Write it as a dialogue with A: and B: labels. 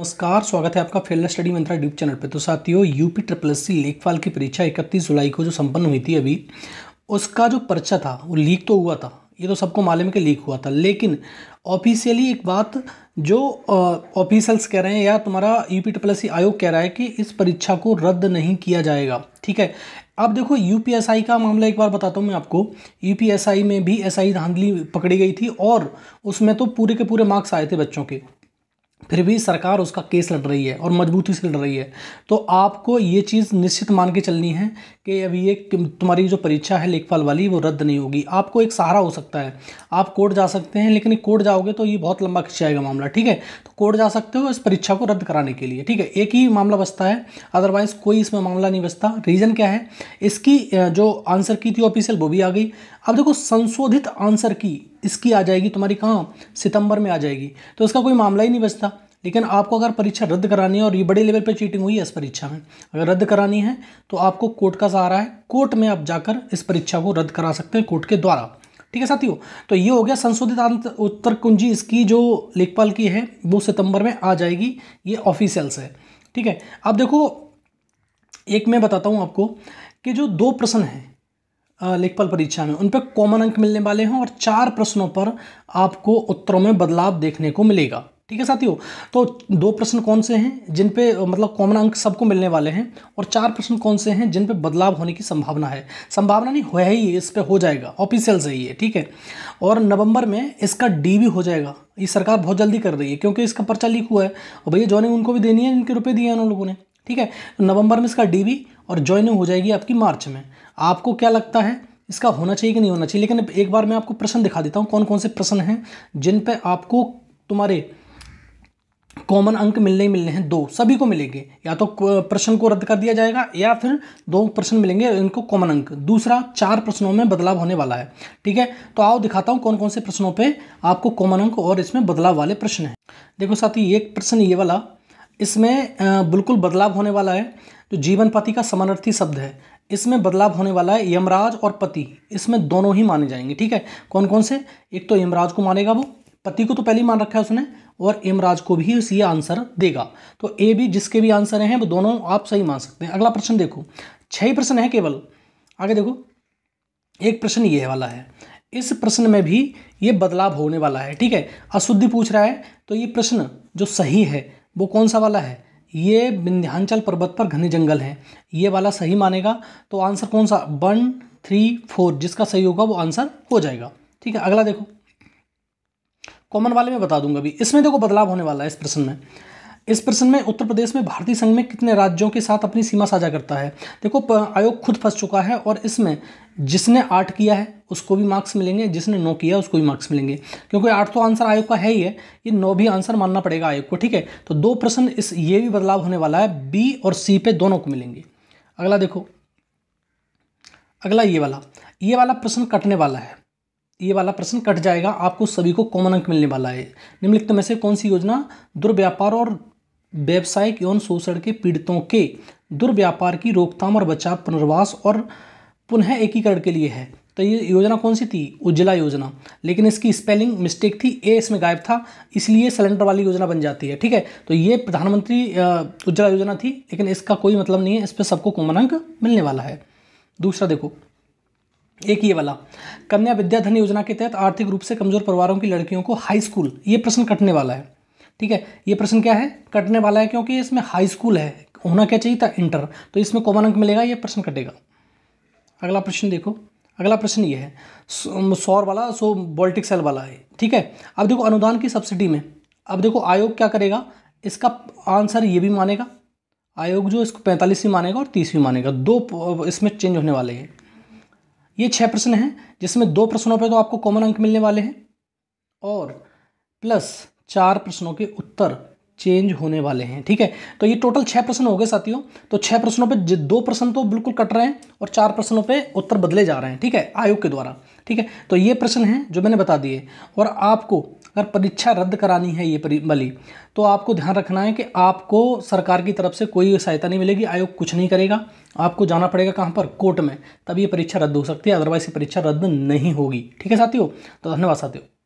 A: नमस्कार स्वागत है आपका fail study Mantra deep channel पे तो साथियों यूपी ट्रिपल सी लेखपाल की परीक्षा इकतीस जुलाई को जो संपन्न हुई थी अभी उसका जो पर्चा था वो लीक तो हुआ था ये तो सबको मालूम है कि लीक हुआ था लेकिन ऑफिशियली एक बात जो ऑफिशियल्स कह रहे हैं या तुम्हारा यूपी ट्रिपल सी आयोग कह रहा है कि इस परीक्षा को रद्द नहीं किया जाएगा ठीक है अब देखो आई का मामला एक बार बताता हूँ मैं आपको आई में भी आई धांधली पकड़ी गई थी और उसमें तो पूरे के पूरे मार्क्स आए थे बच्चों के फिर भी सरकार उसका केस लड़ रही है और मजबूती से लड़ रही है तो आपको ये चीज़ निश्चित मान के चलनी है कि अब ये तुम्हारी जो परीक्षा है लेखपाल वाली वो रद्द नहीं होगी आपको एक सहारा हो सकता है आप कोर्ट जा सकते हैं लेकिन कोर्ट जाओगे तो ये बहुत लंबा खिंचाएगा मामला ठीक है तो कोर्ट जा सकते हो इस परीक्षा को रद्द कराने के लिए ठीक है एक ही मामला बचता है अदरवाइज़ कोई इसमें मामला नहीं बचता रीज़न क्या है इसकी जो आंसर की थी ऑफिशियल वो भी आ गई अब देखो संशोधित आंसर की इसकी आ जाएगी तुम्हारी कहाँ सितंबर में आ जाएगी तो इसका कोई मामला ही नहीं बचता लेकिन आपको अगर परीक्षा रद्द करानी है और ये बड़े लेवल पर चीटिंग हुई है इस परीक्षा में अगर रद्द करानी है तो आपको कोर्ट का सहारा है कोर्ट में आप जाकर इस परीक्षा को रद्द करा सकते हैं कोर्ट के द्वारा ठीक है साथियों तो ये हो गया संशोधित उत्तर कुंजी इसकी जो लेखपाल की है वो सितंबर में आ जाएगी ये ऑफिशियल्स है ठीक है अब देखो एक मैं बताता हूँ आपको कि जो दो प्रश्न हैं लेखपाल परीक्षा में उन पर कॉमन अंक मिलने वाले हैं और चार प्रश्नों पर आपको उत्तरों में बदलाव देखने को मिलेगा ठीक है साथियों तो दो प्रश्न कौन से हैं जिन पे मतलब कॉमन अंक सबको मिलने वाले हैं और चार प्रश्न कौन से हैं जिन पे बदलाव होने की संभावना है संभावना नहीं है ही इस पर हो जाएगा ऑफिशियल से ही है ठीक है और नवंबर में इसका डी भी हो जाएगा ये सरकार बहुत जल्दी कर रही है क्योंकि इसका पर्चा लीक हुआ है और भैया ज्वाइनिंग उनको भी देनी है जिनके रुपये दिए हैं उन लोगों ने ठीक है नवंबर में इसका डी और ज्वाइनिंग हो जाएगी आपकी मार्च में आपको क्या लगता है इसका होना चाहिए कि नहीं होना चाहिए लेकिन एक बार मैं आपको प्रश्न दिखा देता हूँ कौन कौन से प्रश्न हैं जिन पर आपको तुम्हारे कॉमन अंक मिलने ही मिलने हैं दो सभी को मिलेंगे या तो प्रश्न को रद्द कर दिया जाएगा या फिर दो प्रश्न मिलेंगे इनको कॉमन अंक दूसरा चार प्रश्नों में बदलाव होने वाला है ठीक है तो आओ दिखाता हूँ कौन कौन से प्रश्नों पे आपको कॉमन अंक और इसमें बदलाव वाले प्रश्न हैं देखो साथी एक प्रश्न ये वाला इसमें बिल्कुल बदलाव होने वाला है जो तो जीवन पति का समानार्थी शब्द है इसमें बदलाव होने वाला है यमराज और पति इसमें दोनों ही माने जाएंगे ठीक है कौन कौन से एक तो यमराज को मानेगा वो पति को तो पहले ही मान रखा है उसने और यमराज को भी ये आंसर देगा तो ए भी जिसके भी आंसर हैं वो दोनों आप सही मान सकते हैं अगला प्रश्न देखो ही प्रश्न है केवल आगे देखो एक प्रश्न ये वाला है इस प्रश्न में भी ये बदलाव होने वाला है ठीक है अशुद्धि पूछ रहा है तो ये प्रश्न जो सही है वो कौन सा वाला है ये विंध्यांचल पर्वत पर घने जंगल हैं ये वाला सही मानेगा तो आंसर कौन सा वन थ्री फोर जिसका सही होगा वो आंसर हो जाएगा ठीक है अगला देखो कॉमन वाले में बता दूंगा अभी इसमें देखो बदलाव होने वाला है इस प्रश्न में इस प्रश्न में उत्तर प्रदेश में भारतीय संघ में कितने राज्यों के साथ अपनी सीमा साझा करता है देखो आयोग खुद फंस चुका है और इसमें जिसने आठ किया है उसको भी मार्क्स मिलेंगे जिसने नौ किया उसको भी मार्क्स मिलेंगे क्योंकि आठ तो आंसर आयोग का है ही है ये नौ भी आंसर मानना पड़ेगा आयोग को ठीक है तो दो प्रश्न इस ये भी बदलाव होने वाला है बी और सी पे दोनों को मिलेंगे अगला देखो अगला ये वाला ये वाला प्रश्न कटने वाला है ये वाला प्रश्न कट जाएगा आपको सभी को कॉमन अंक मिलने वाला है निम्नलिखित में से कौन सी योजना दुर्व्यापार और व्यावसायिक यौन शोषण के पीड़ितों के दुर्व्यापार की रोकथाम और बचाव पुनर्वास और पुनः एकीकरण के लिए है तो ये योजना कौन सी थी उज्ज्वला योजना लेकिन इसकी स्पेलिंग मिस्टेक थी ए इसमें गायब था इसलिए सिलेंडर वाली योजना बन जाती है ठीक है तो ये प्रधानमंत्री उज्ज्वला योजना थी लेकिन इसका कोई मतलब नहीं है इस पर सबको कॉमन अंक मिलने वाला है दूसरा देखो एक ये वाला कन्या विद्याधन योजना के तहत आर्थिक रूप से कमजोर परिवारों की लड़कियों को हाई स्कूल ये प्रश्न कटने वाला है ठीक है ये प्रश्न क्या है कटने वाला है क्योंकि इसमें हाई स्कूल है होना क्या चाहिए था इंटर तो इसमें कॉमन अंक मिलेगा ये प्रश्न कटेगा अगला प्रश्न देखो अगला प्रश्न ये है सौर वाला सो बॉल्टिक सेल वाला है ठीक है अब देखो अनुदान की सब्सिडी में अब देखो आयोग क्या करेगा इसका आंसर ये भी मानेगा आयोग जो इसको पैंतालीस भी मानेगा और तीस भी मानेगा दो इसमें चेंज होने वाले हैं ये छः प्रश्न हैं जिसमें दो प्रश्नों पे तो आपको कॉमन अंक मिलने वाले हैं और प्लस चार प्रश्नों के उत्तर चेंज होने वाले हैं ठीक है तो ये टोटल छः प्रश्न हो गए साथियों तो छः प्रश्नों पे दो प्रश्न तो बिल्कुल कट रहे हैं और चार प्रश्नों पे उत्तर बदले जा रहे हैं ठीक है आयोग के द्वारा ठीक है तो ये प्रश्न हैं जो मैंने बता दिए और आपको अगर परीक्षा रद्द करानी है ये बली तो आपको ध्यान रखना है कि आपको सरकार की तरफ से कोई सहायता नहीं मिलेगी आयोग कुछ नहीं करेगा आपको जाना पड़ेगा कहाँ पर कोर्ट में तब ये परीक्षा रद्द हो सकती है अदरवाइज ये परीक्षा रद्द नहीं होगी ठीक है साथियों तो धन्यवाद साथियों